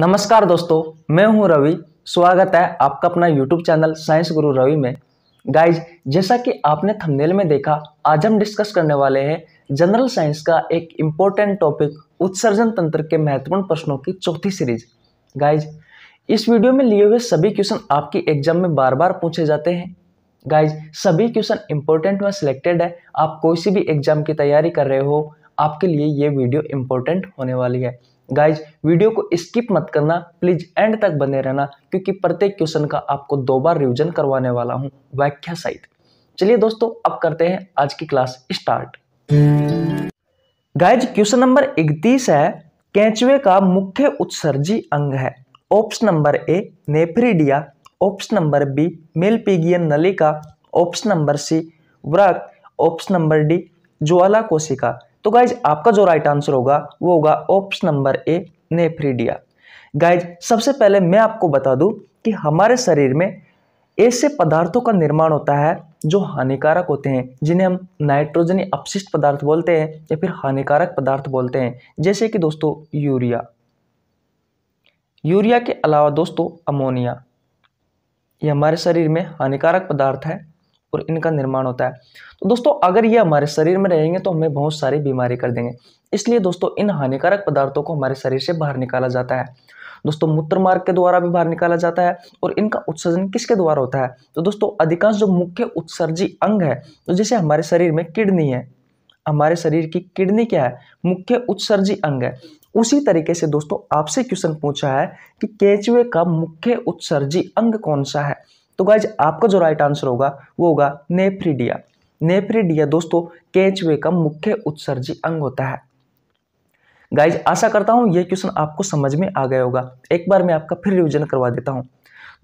नमस्कार दोस्तों मैं हूं रवि स्वागत है आपका अपना यूट्यूब चैनल साइंस गुरु रवि में गाइज जैसा कि आपने थंबनेल में देखा आज हम डिस्कस करने वाले हैं जनरल साइंस का एक इम्पोर्टेंट टॉपिक उत्सर्जन तंत्र के महत्वपूर्ण प्रश्नों की चौथी सीरीज गाइज इस वीडियो में लिए हुए सभी क्वेश्चन आपकी एग्जाम में बार बार पूछे जाते हैं गाइज सभी क्वेश्चन इंपॉर्टेंट व सिलेक्टेड है आप कोई सी भी एग्जाम की तैयारी कर रहे हो आपके लिए ये वीडियो इंपॉर्टेंट होने वाली है गाइज वीडियो को स्किप मत करना प्लीज एंड तक बने रहना क्योंकि प्रत्येक क्वेश्चन का आपको दो बार रिविजन करवाने वाला हूँ व्याख्या सहित चलिए दोस्तों अब करते हैं आज की class start guys question number इकतीस है कैचवे का मुख्य उत्सर्जी अंग है option number A nephridia option number B Malpighian नलिका ऑप्शन नंबर सी व्रक ऑप्शन नंबर डी ज्वाला कोशिका तो गाइज आपका जो राइट आंसर होगा वो होगा option number A nephridia guys सबसे पहले मैं आपको बता दूं कि हमारे शरीर में ऐसे पदार्थों का निर्माण होता है जो हानिकारक होते हैं जिन्हें हम नाइट्रोजन अपशिष्ट पदार्थ बोलते हैं या फिर हानिकारक पदार्थ बोलते हैं जैसे कि दोस्तों यूरिया यूरिया के अलावा दोस्तों अमोनिया ये हमारे शरीर में हानिकारक पदार्थ है और इनका निर्माण होता है तो दोस्तों अगर ये हमारे शरीर में रहेंगे तो हमें बहुत सारी बीमारी कर देंगे इसलिए दोस्तों इन हानिकारक पदार्थों को हमारे शरीर से बाहर निकाला जाता है दोस्तों मूत्र मार्ग के द्वारा भी बाहर निकाला जाता है और इनका उत्सर्जन किसके द्वारा होता है तो दोस्तों अधिकांश जो मुख्य उत्सर्जी अंग है तो जैसे हमारे शरीर में किडनी है हमारे शरीर की किडनी क्या है मुख्य उत्सर्जी अंग है उसी तरीके से दोस्तों आपसे क्वेश्चन पूछा है कि केचुए का मुख्य उत्सर्जी अंग कौन सा है तो गाइज आपका जो राइट आंसर होगा वो होगा नेफ्रीडिया नेफ्रीडिया दोस्तों केंचुए का मुख्य उत्सर्जी अंग होता है गाइज आशा करता हूँ ये क्वेश्चन आपको समझ में आ गया होगा एक बार मैं आपका फिर रिविजन करवा देता हूँ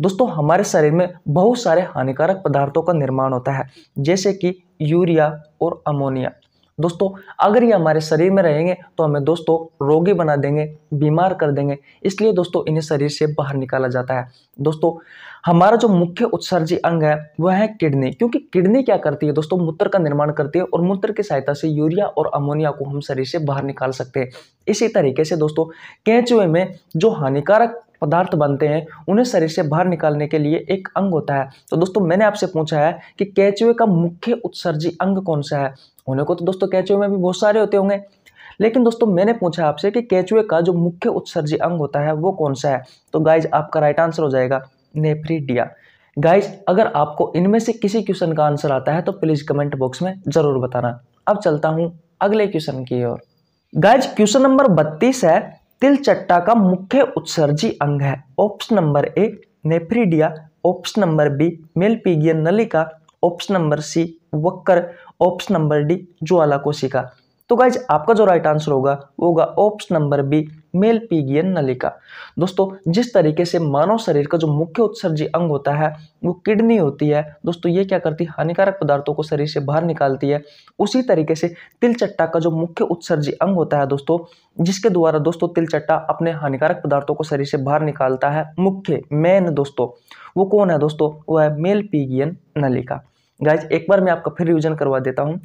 दोस्तों हमारे शरीर में बहुत सारे हानिकारक पदार्थों का निर्माण होता है जैसे कि यूरिया और अमोनिया दोस्तों अगर ये हमारे शरीर में रहेंगे तो हमें दोस्तों रोगी बना देंगे बीमार कर देंगे इसलिए दोस्तों इन्हें शरीर से बाहर निकाला जाता है दोस्तों हमारा जो मुख्य उत्सर्जी अंग है वह है किडनी क्योंकि किडनी क्या करती है दोस्तों मूत्र का निर्माण करती है और मूत्र की सहायता से यूरिया और अमोनिया को हम शरीर से बाहर निकाल सकते हैं इसी तरीके से दोस्तों कैचुए में जो हानिकारक पदार्थ बनते हैं उन्हें शरीर से बाहर निकालने के लिए एक अंग होता है तो दोस्तों मैंने आपसे पूछा है कि कैचुए का मुख्य उत्सर्जी अंग कौन सा है उन्हें को तो दोस्तों कैचुए में भी बहुत सारे होते होंगे लेकिन दोस्तों मैंने पूछा आपसे कि कैचुए का जो मुख्य उत्सर्जी अंग होता है वो कौन सा है तो गाइज आपका राइट आंसर हो जाएगा नेफ्रीडिया गाइज अगर आपको इनमें से किसी क्वेश्चन का आंसर आता है तो प्लीज़ कमेंट बॉक्स में ज़रूर बताना अब चलता हूँ अगले क्वेश्चन की ओर गाइज क्वेश्चन नंबर बत्तीस है तिलचट्टा का मुख्य उत्सर्जी अंग है option number A nephridia option number B Malpighian नलिका ऑप्शन नंबर सी वक्कर ऑप्शन नंबर डी ज्वाला कोशिका तो गाइज आपका जो राइट आंसर होगा वो होगा option number B Malpighian नलिका दोस्तों जिस तरीके से मानव शरीर का जो मुख्य उत्सर्जी अंग होता है वो किडनी होती है दोस्तों ये क्या करती है हानिकारक पदार्थों को शरीर से बाहर निकालती है उसी तरीके से तिलचट्टा का जो मुख्य उत्सर्जी अंग होता है दोस्तों जिसके द्वारा दोस्तों तिलचट्टा अपने हानिकारक पदार्थों को शरीर से बाहर निकालता है मुख्य मेन दोस्तों वो कौन है दोस्तों वो है मेल पीगियन नलिका गाइज एक बार मैं आपका फिर रिविजन करवा देता हूँ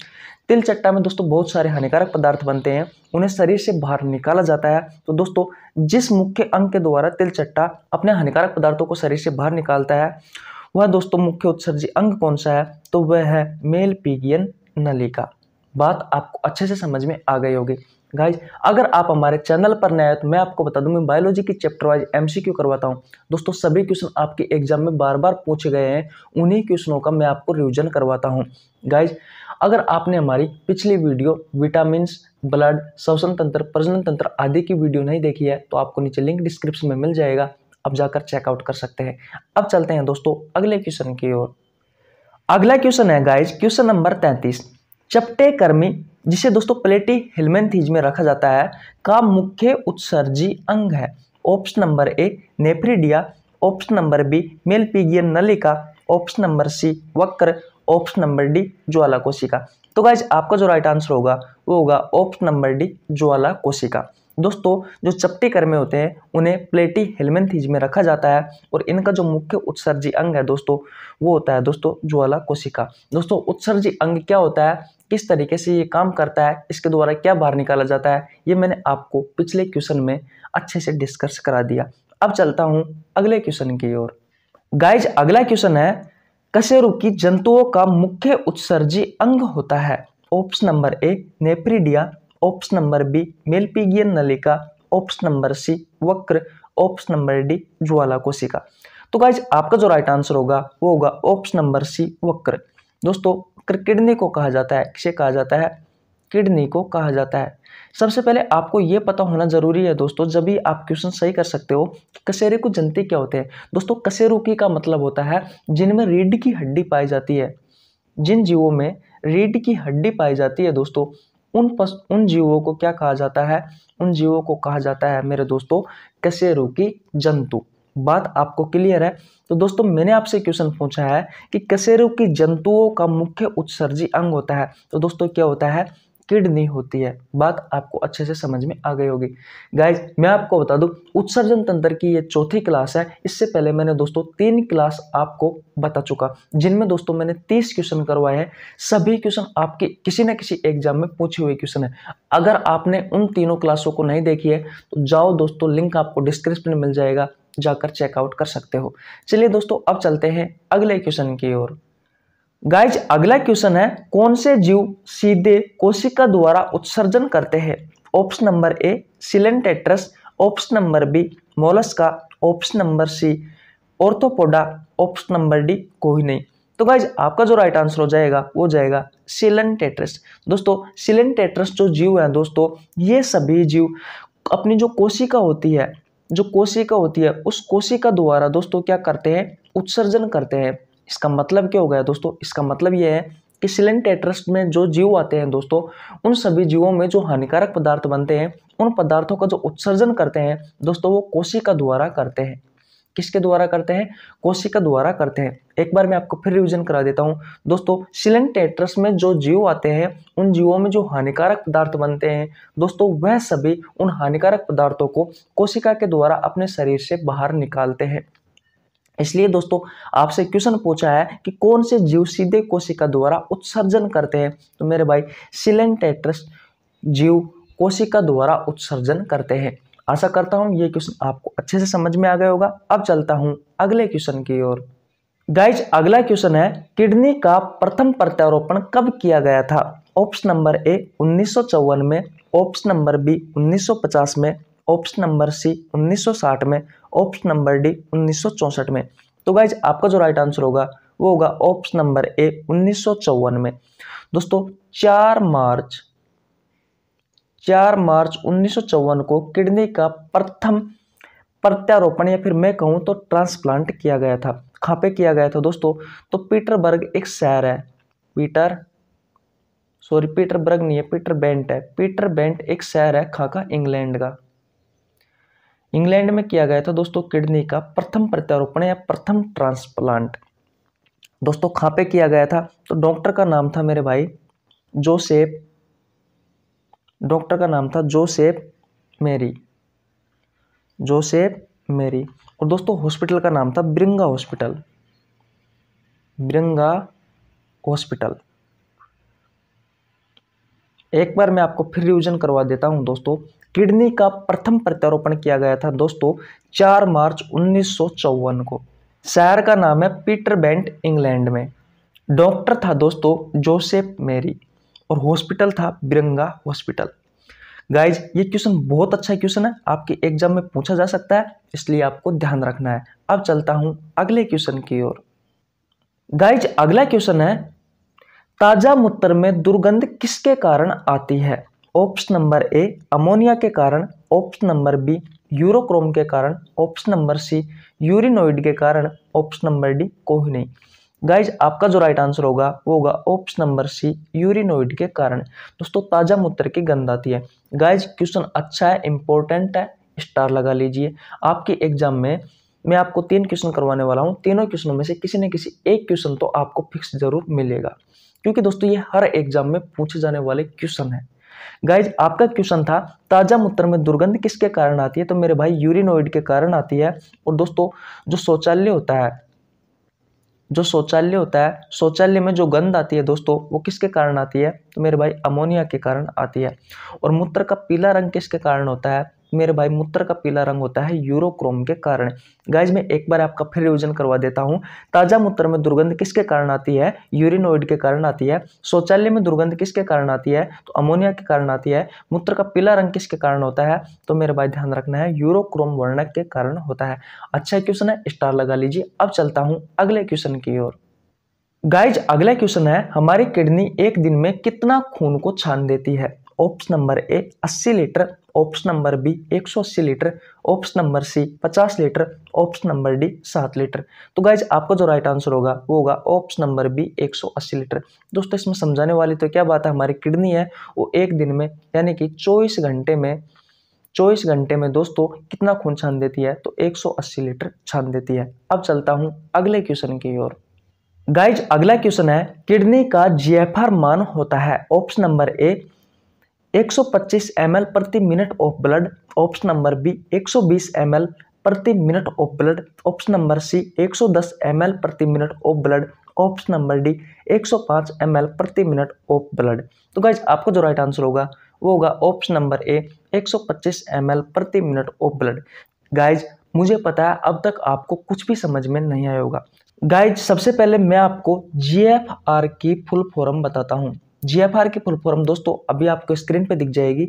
तिल चट्टा में दोस्तों बहुत सारे हानिकारक पदार्थ बनते हैं उन्हें शरीर से बाहर निकाला जाता है तो दोस्तों जिस मुख्य अंग के द्वारा तिल चट्टा अपने हानिकारक पदार्थों को शरीर से बाहर निकालता है वह दोस्तों मुख्य उत्सर्जी अंग कौन सा है तो वह है मेल पीगियन नलिका बात आपको अच्छे से समझ में आ गई होगी गाइज अगर आप हमारे चैनल पर नए हैं तो मैं आपको बता दूं मैं बायोलॉजी की चैप्टर वाइज एमसीक्यू करवाता हूं दोस्तों सभी क्वेश्चन आपके एग्जाम में बार बार पूछे गए हैं उन्हीं क्वेश्चनों का मैं आपको रिविजन करवाता हूं गाइज अगर आपने हमारी पिछली वीडियो विटामिन ब्लड श्वसन तंत्र प्रजनन तंत्र आदि की वीडियो नहीं देखी है तो आपको नीचे लिंक डिस्क्रिप्शन में मिल जाएगा अब जाकर चेकआउट कर सकते हैं अब चलते हैं दोस्तों अगले क्वेश्चन की ओर अगला क्वेश्चन है गाइज क्वेश्चन नंबर तैंतीस चपटे कर्मी जिसे दोस्तों प्लेटी हिलमेंथीज में रखा जाता है का मुख्य उत्सर्जी अंग है option number A nephridia option number B Malpighian नलिका ऑप्शन नंबर सी वक्र ऑप्शन नंबर डी ज्वाला कोशिका तो गाइज आपका जो राइट आंसर होगा वो होगा ऑप्शन नंबर डी ज्वाला कोशिका दोस्तों जो चपटी कर्मे होते हैं उन्हें प्लेटी हेलमेंथीज में रखा जाता है और इनका जो मुख्य उत्सर्जी अंग है दोस्तों वो होता है दोस्तों ज्वाला कोशिका दोस्तों उत्सर्जी अंग क्या होता है किस तरीके से ये काम करता है इसके द्वारा क्या बाहर निकाला जाता है ये मैंने आपको पिछले क्वेश्चन में अच्छे से डिस्कस करा दिया अब चलता हूँ अगले क्वेश्चन की ओर गाइज अगला क्वेश्चन है कशेरुकी जंतुओं का मुख्य उत्सर्जी अंग होता है option number A nephridia option number B Malpighian नलिका ऑप्शन नंबर सी वक्र ऑप्शन नंबर डी ज्वाला कोशिका तो गाइज आपका जो राइट आंसर होगा वो होगा ऑप्शन नंबर सी वक्र दोस्तों किडनी को कहा जाता है किसे कहा जाता है किडनी को कहा जाता है सबसे पहले आपको ये पता होना जरूरी है दोस्तों जब भी आप क्वेश्चन सही कर सकते हो कसेरे को जनते क्या होते हैं दोस्तों कसेरुकी का मतलब होता है जिनमें रीढ़ की हड्डी पाई जाती है जिन जीवों में रीढ़ की हड्डी पाई जाती है दोस्तों उन पस उन जीवों को क्या कहा जाता है उन जीवों को कहा जाता है मेरे दोस्तों कसेरुकी जंतु बात आपको क्लियर है तो दोस्तों मैंने आपसे क्वेश्चन पूछा है कि कसेरों की जंतुओं का मुख्य उत्सर्जी अंग होता है तो दोस्तों क्या होता है किडनी होती है बात आपको अच्छे से समझ में आ गई होगी गाइज मैं आपको बता दूं उत्सर्जन तंत्र की ये चौथी क्लास है इससे पहले मैंने दोस्तों तीन क्लास आपको बता चुका जिनमें दोस्तों मैंने तीस क्वेश्चन करवाए हैं सभी क्वेश्चन आपके किसी न किसी एग्जाम में पूछे हुए क्वेश्चन है अगर आपने उन तीनों क्लासों को नहीं देखी है तो जाओ दोस्तों लिंक आपको डिस्क्रिप्शन में मिल जाएगा जाकर चेकआउट कर सकते हो चलिए दोस्तों अब चलते हैं अगले क्वेश्चन की ओर गाइज अगला क्वेश्चन है कौन से जीव सीधे कोशिका द्वारा उत्सर्जन करते हैं option number A coelenterates option number B Mollusca option number C Arthropoda option number D कोई नहीं तो गाइज आपका जो राइट आंसर हो जाएगा वो जाएगा सिलेंटेट्रस दोस्तों सिलेंटेट्रस जो जीव है दोस्तों ये सभी जीव अपनी जो कोशिका होती है जो कोशिका होती है उस कोशिका द्वारा दोस्तों क्या करते हैं उत्सर्जन करते हैं इसका मतलब क्या हो गया दोस्तों इसका मतलब यह है कि सिलेंटेट्रस्ट में जो जीव आते हैं दोस्तों उन सभी जीवों में जो हानिकारक पदार्थ बनते हैं उन पदार्थों का जो उत्सर्जन करते हैं दोस्तों वो कोशिका द्वारा करते हैं किसके द्वारा करते हैं कोशिका द्वारा करते हैं एक बार मैं आपको फिर रिविजन करा देता हूं दोस्तों सिलेंट में जो जीव आते हैं उन जीवों में जो हानिकारक पदार्थ बनते हैं दोस्तों वह सभी उन हानिकारक पदार्थों को कोशिका के द्वारा अपने शरीर से बाहर निकालते हैं इसलिए दोस्तों आपसे क्वेश्चन पूछा है कि कौन से जीव सीधे कोशिका द्वारा उत्सर्जन करते हैं तो मेरे भाई सिलेंटेट्रस जीव कोशिका द्वारा उत्सर्जन करते हैं आशा करता हूँ ये क्वेश्चन आपको अच्छे से समझ में आ गया होगा अब चलता हूँ अगले क्वेश्चन की ओर गाइज अगला क्वेश्चन है किडनी का प्रथम प्रत्यारोपण कब किया गया था ऑप्शन नंबर ए उन्नीस में ऑप्शन नंबर बी 1950 में ऑप्शन नंबर सी 1960 में ऑप्शन नंबर डी 1964 में तो गाइज आपका जो राइट आंसर होगा वो होगा ऑप्शन नंबर ए उन्नीस में दोस्तों 4 मार्च चार मार्च उन्नीस को किडनी का प्रथम प्रत्यारोपण या फिर मैं कहूँ तो ट्रांसप्लांट किया गया था खापे किया गया था दोस्तों तो पीटरबर्ग एक शहर है पीटर सॉरी पीटरबर्ग नहीं है पीटर बेंट है पीटर बेंट एक शहर है खाका इंग्लैंड का इंग्लैंड में किया गया था दोस्तों किडनी का प्रथम प्रत्यारोपण या प्रथम ट्रांसप्लांट दोस्तों खापे किया गया था तो डॉक्टर का नाम था मेरे भाई जोसेफ डॉक्टर का नाम था जोसेफ मेरी जोसेफ मेरी और दोस्तों हॉस्पिटल का नाम था ब्रिंगा हॉस्पिटल ब्रिंगा हॉस्पिटल एक बार मैं आपको फिर रिविजन करवा देता हूं दोस्तों किडनी का प्रथम प्रत्यारोपण किया गया था दोस्तों 4 मार्च उन्नीस को शहर का नाम है पीटर बेंट इंग्लैंड में डॉक्टर था दोस्तों जोसेफ मेरी और हॉस्पिटल था बिरंगा हॉस्पिटल गाइज ये क्वेश्चन बहुत अच्छा क्वेश्चन है आपके एग्जाम में पूछा जा सकता है इसलिए आपको ध्यान रखना है अब चलता हूं अगले क्वेश्चन की ओर गाइज अगला क्वेश्चन है ताजा मूत्र में दुर्गंध किसके कारण आती है ऑप्शन नंबर ए अमोनिया के कारण ऑप्शन नंबर बी यूरोक्रोम के कारण ऑप्शन नंबर सी यूरिनोइड के कारण ऑप्शन नंबर डी कोई नहीं गाइज आपका जो राइट आंसर होगा वो होगा ऑप्शन नंबर सी यूरिनोइड के कारण दोस्तों ताज़ा मूत्र की गंध आती है गाइज क्वेश्चन अच्छा है इंपॉर्टेंट है स्टार लगा लीजिए आपके एग्जाम में मैं आपको तीन क्वेश्चन करवाने वाला हूँ तीनों क्वेश्चनों में से किसी न किसी एक क्वेश्चन तो आपको फिक्स जरूर मिलेगा क्योंकि दोस्तों ये हर एग्जाम में पूछे जाने वाले क्वेश्चन है गाइज आपका क्वेश्चन था ताज़ा मूत्र में दुर्गंध किसके कारण आती है तो मेरे भाई यूरिनोइड के कारण आती है और दोस्तों जो शौचालय होता है जो शौचालय होता है शौचालय में जो गंद आती है दोस्तों वो किसके कारण आती है तो मेरे भाई अमोनिया के कारण आती है और मूत्र का पीला रंग किसके कारण होता है मेरे भाई मूत्र का पीला रंग होता है यूरोक्रोम के कारण गाइज मैं एक बार आपका फिर रिविजन करवा देता हूँ ताज़ा मूत्र में दुर्गंध किसके कारण आती है यूरिनोइड के कारण आती है शौचालय में दुर्गंध किसके कारण आती है तो अमोनिया के कारण आती है मूत्र का पीला रंग किसके कारण होता है तो मेरे भाई ध्यान रखना है यूरोक्रोम वर्णक के कारण होता है अच्छा क्वेश्चन है स्टार लगा लीजिए अब चलता हूँ अगले क्वेश्चन की ओर गाइज अगला क्वेश्चन है हमारी किडनी एक दिन में कितना खून को छान देती है option number A 80 litre option number B एक सौ अस्सी लीटर ऑप्शन नंबर सी पचास लीटर ऑप्शन नंबर डी सात लीटर तो गाइज आपका जो राइट आंसर होगा वो होगा ऑप्शन नंबर बी एक सौ अस्सी लीटर दोस्तों इसमें समझाने वाली तो क्या बात है हमारी किडनी है वो एक दिन में यानी कि चौबीस घंटे में चौबीस घंटे में दोस्तों कितना खून छान देती है तो एक लीटर छान देती है अब चलता हूं अगले क्वेश्चन की ओर गाइज अगला क्वेश्चन है किडनी का जीएफआर मान होता है ऑप्शन नंबर ए 125 ml प्रति minute of blood option number B 120 ml प्रति minute of blood option number C 110 ml प्रति minute of blood option number D 105 ml प्रति मिनट ऑफ ब्लड तो गाइज आपको जो राइट आंसर होगा वो होगा ऑप्शन नंबर ए 125 ml प्रति मिनट ऑफ ब्लड गाइज मुझे पता है अब तक आपको कुछ भी समझ में नहीं आया होगा गाइज सबसे पहले मैं आपको जी की फुल फॉर्म बताता हूँ जीएफआर की फुल फॉर्म दोस्तों अभी आपको स्क्रीन पे दिख जाएगी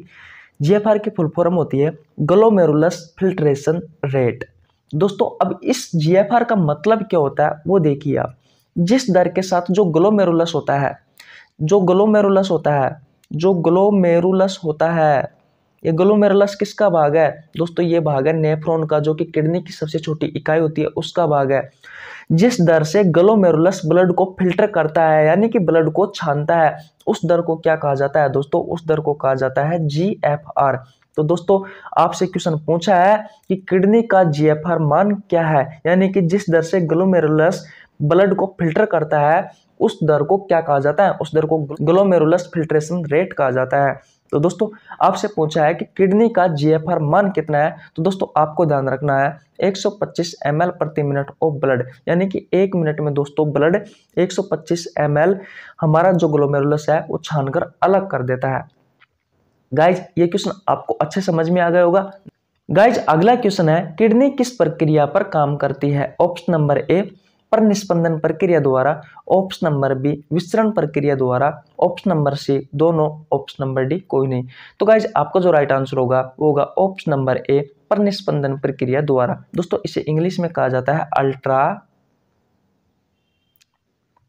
जीएफआर की फुल फॉर्म होती है ग्लोमेरुलस फिल्ट्रेशन रेट दोस्तों अब इस जीएफआर का मतलब क्या होता है वो देखिए आप जिस दर के साथ जो ग्लोमेरुलस होता है जो ग्लोमेरुलस होता है जो ग्लोमेरुलस होता है ये ग्लोमेरुलस किसका भाग है दोस्तों ये भाग है नेफ्रोन का जो कि किडनी की सबसे छोटी इकाई होती है उसका भाग है जिस दर से ग्लोमेरुलस ब्लड को फिल्टर करता है यानी कि ब्लड को छानता है उस दर को क्या कहा जाता है दोस्तों उस दर को कहा जाता है जी एफ आर तो दोस्तों आपसे क्वेश्चन पूछा है कि किडनी का जी एफ आर मान क्या है यानी कि जिस दर से ग्लोमेरुलस ब्लड को फिल्टर करता है उस दर को क्या कहा जाता है उस दर को ग्लोमेरुलस फिल्ट्रेशन रेट कहा जाता है तो दोस्तों आपसे पूछा है कि किडनी का जीएफआर मान कितना है तो दोस्तों आपको ध्यान रखना है 125 ml प्रति मिनट ऑफ ब्लड यानी कि एक मिनट में दोस्तों ब्लड 125 ml हमारा जो ग्लोमेरुलस है वो छानकर अलग कर देता है गाइज ये क्वेश्चन आपको अच्छे समझ में आ गया होगा गाइज अगला क्वेश्चन है किडनी किस प्रक्रिया पर काम करती है ऑप्शन नंबर ए पर निष्पंदन प्रक्रिया द्वारा ऑप्शन नंबर बी विस्तरण प्रक्रिया द्वारा ऑप्शन नंबर सी दोनों ऑप्शन नंबर डी कोई नहीं तो गाइज आपका जो राइट आंसर होगा वो होगा ऑप्शन नंबर ए पर निष्पंदन प्रक्रिया द्वारा दोस्तों इसे इंग्लिश में कहा जाता है अल्ट्रा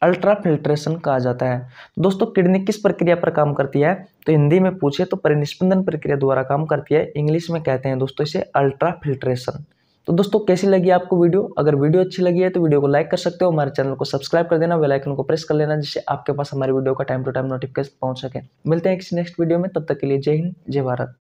अल्ट्रा फिल्ट्रेशन कहा जाता है दोस्तों किडनी किस प्रक्रिया पर काम करती है तो हिंदी में पूछे तो परिनिष्पंदन प्रक्रिया द्वारा काम करती है इंग्लिश में कहते हैं दोस्तों इसे अल्ट्रा फिल्ट्रेशन तो दोस्तों कैसी लगी आपको वीडियो अगर वीडियो अच्छी लगी है तो वीडियो को लाइक कर सकते हो हमारे चैनल को सब्सक्राइब कर देना बेल आइकन को प्रेस कर लेना जिससे आपके पास हमारे वीडियो का टाइम टू टाइम नोटिफिकेशन पहुंच सके मिलते हैं किसी नेक्स्ट वीडियो में तब तक के लिए जय हिंद जय भारत